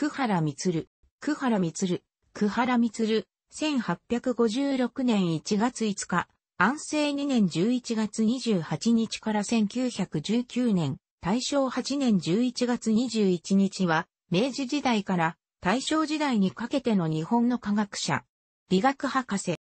久原光、久原光、久原光、1856年1月5日、安政2年11月28日から1919年、大正8年11月21日は、明治時代から大正時代にかけての日本の科学者、理学博士。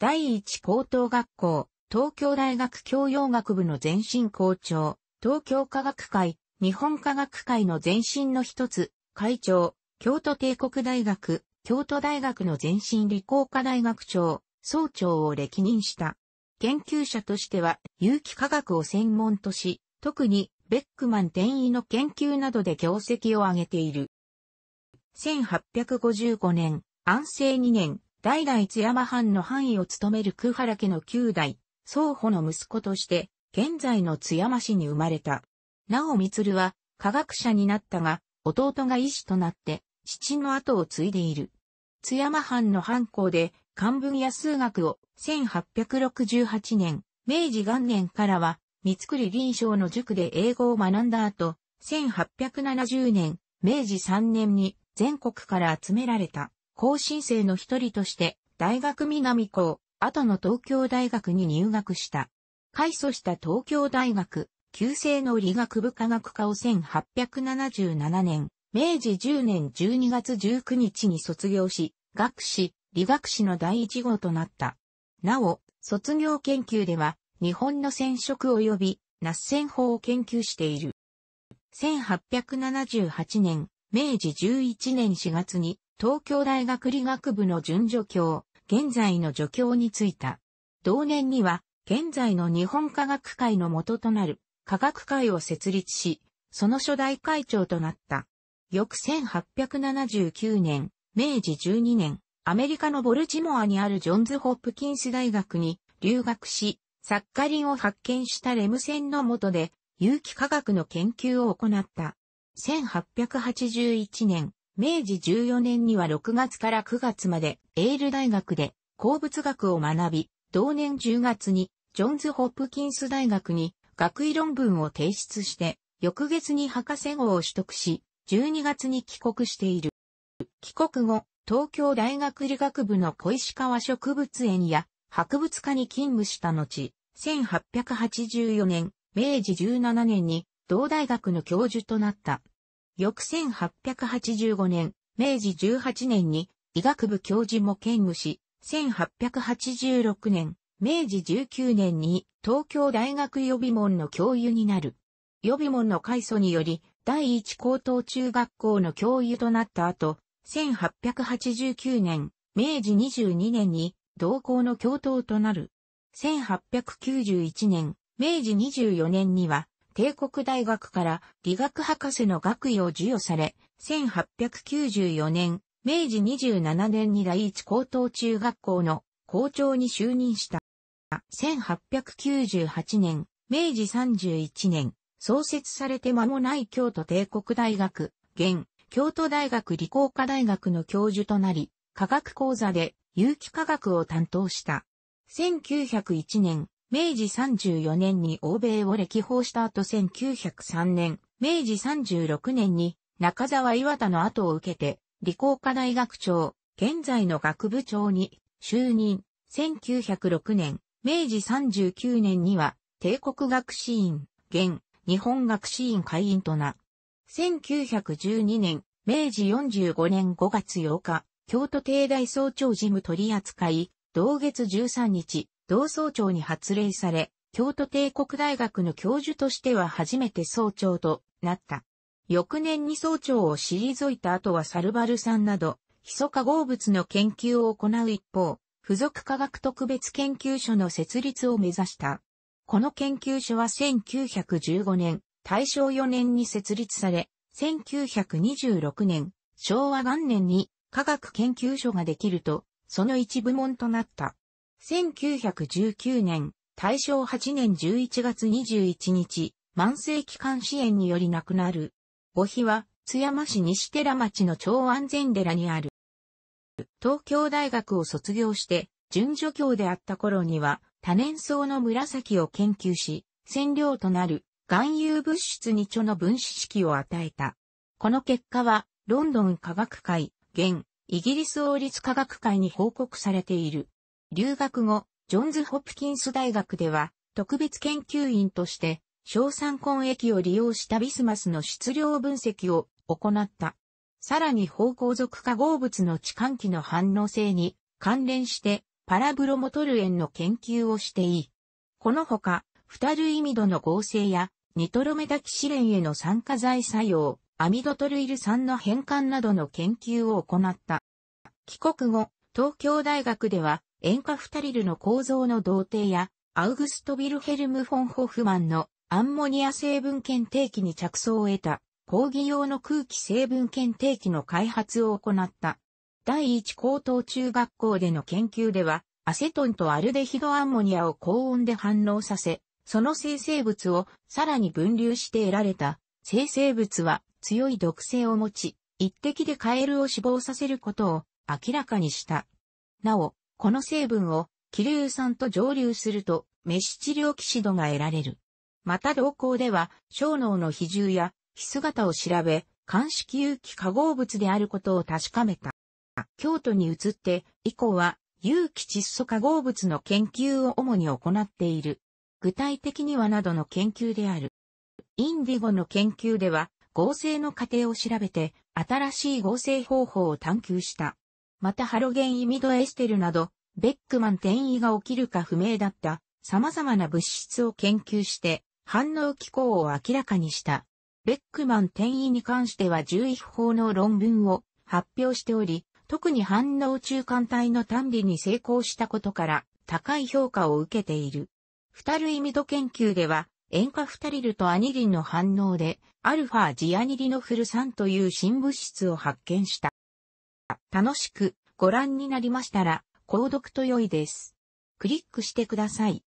第一高等学校、東京大学教養学部の前身校長、東京科学会、日本科学会の前身の一つ、会長、京都帝国大学、京都大学の前身理工科大学長、総長を歴任した。研究者としては、有機化学を専門とし、特に、ベックマン転移の研究などで業績を上げている。1855年、安政2年、代々津山藩の範囲を務める久原家の9代、宗保の息子として、現在の津山市に生まれた。なおみつるは、科学者になったが、弟が医師となって、父の後を継いでいる。津山藩の藩校で、漢文や数学を1868年、明治元年からは、三栗臨床の塾で英語を学んだ後、1870年、明治3年に全国から集められた、後進生の一人として、大学南校、後の東京大学に入学した。開祖した東京大学、旧制の理学部科学科を1877年、明治10年12月19日に卒業し、学士、理学士の第一号となった。なお、卒業研究では、日本の染色及び、脱染法を研究している。1878年、明治11年4月に、東京大学理学部の準助教、現在の助教に就いた。同年には、現在の日本科学会の元となる科学会を設立し、その初代会長となった。翌1879年、明治12年、アメリカのボルチモアにあるジョンズ・ホップキンス大学に留学し、サッカリンを発見したレム線の下で、有機化学の研究を行った。1881年、明治14年には6月から9月まで、エール大学で鉱物学を学び、同年10月に、ジョンズ・ホップキンス大学に学位論文を提出して、翌月に博士号を取得し、12月に帰国している。帰国後、東京大学理学部の小石川植物園や博物科に勤務した後、1884年、明治17年に同大学の教授となった。翌1885年、明治18年に医学部教授も兼務し、1886年、明治19年に東京大学予備門の教諭になる。予備門の改祖により、第一高等中学校の教諭となった後、1889年、明治22年に同校の教頭となる。1891年、明治24年には、帝国大学から理学博士の学位を授与され、1894年、明治27年に第一高等中学校の校長に就任した。1898年、明治31年、創設されて間もない京都帝国大学、現、京都大学理工科大学の教授となり、科学講座で有機化学を担当した。1901年、明治34年に欧米を歴訪した後1903年、明治36年に中沢岩田の後を受けて、理工科大学長、現在の学部長に就任。1906年、明治39年には、帝国学士院、現、日本学士院会員とな。1912年、明治45年5月8日、京都帝大総長事務取扱い、同月13日、同総長に発令され、京都帝国大学の教授としては初めて総長となった。翌年に総長を退いた後はサルバルさんなど、ヒ素化合物の研究を行う一方、付属科学特別研究所の設立を目指した。この研究所は1915年、大正4年に設立され、1926年、昭和元年に科学研究所ができると、その一部門となった。1919年、大正8年11月21日、慢性期間支援により亡くなる。母碑は、津山市西寺町の超安全寺にある。東京大学を卒業して、準助教であった頃には、多年草の紫を研究し、染料となる含有物質に著の分子式を与えた。この結果は、ロンドン科学会、現、イギリス王立科学会に報告されている。留学後、ジョンズ・ホプキンス大学では、特別研究員として、硝酸根液を利用したビスマスの質量分析を行った。さらに方向属化合物の置換器の反応性に関連してパラブロモトル塩の研究をしていい。このほか、フタルイミドの合成やニトロメタキシレンへの酸化剤作用、アミドトルイル酸の変換などの研究を行った。帰国後、東京大学では塩化フタリルの構造の同定やアウグスト・ビルヘルム・フォン・ホフマンのアンモニア成分検定器に着想を得た講義用の空気成分検定器の開発を行った。第一高等中学校での研究では、アセトンとアルデヒドアンモニアを高温で反応させ、その生成物をさらに分流して得られた生成物は強い毒性を持ち、一滴でカエルを死亡させることを明らかにした。なお、この成分を気流酸と蒸留するとメシチ療オキシドが得られる。また同行では、小脳の比重や姿を調べ、鑑識有機化合物であることを確かめた。京都に移って以降は有機窒素化合物の研究を主に行っている。具体的にはなどの研究である。インディゴの研究では合成の過程を調べて新しい合成方法を探求した。またハロゲンイミドエステルなどベックマン転移が起きるか不明だった様々な物質を研究して反応機構を明らかにした。ベックマン転移に関しては11法の論文を発表しており、特に反応中間体の単理に成功したことから高い評価を受けている。ル類ミド研究では、塩化フタリルとアニリンの反応で、アルファジアニリノフル酸という新物質を発見した。楽しくご覧になりましたら、購読と良いです。クリックしてください。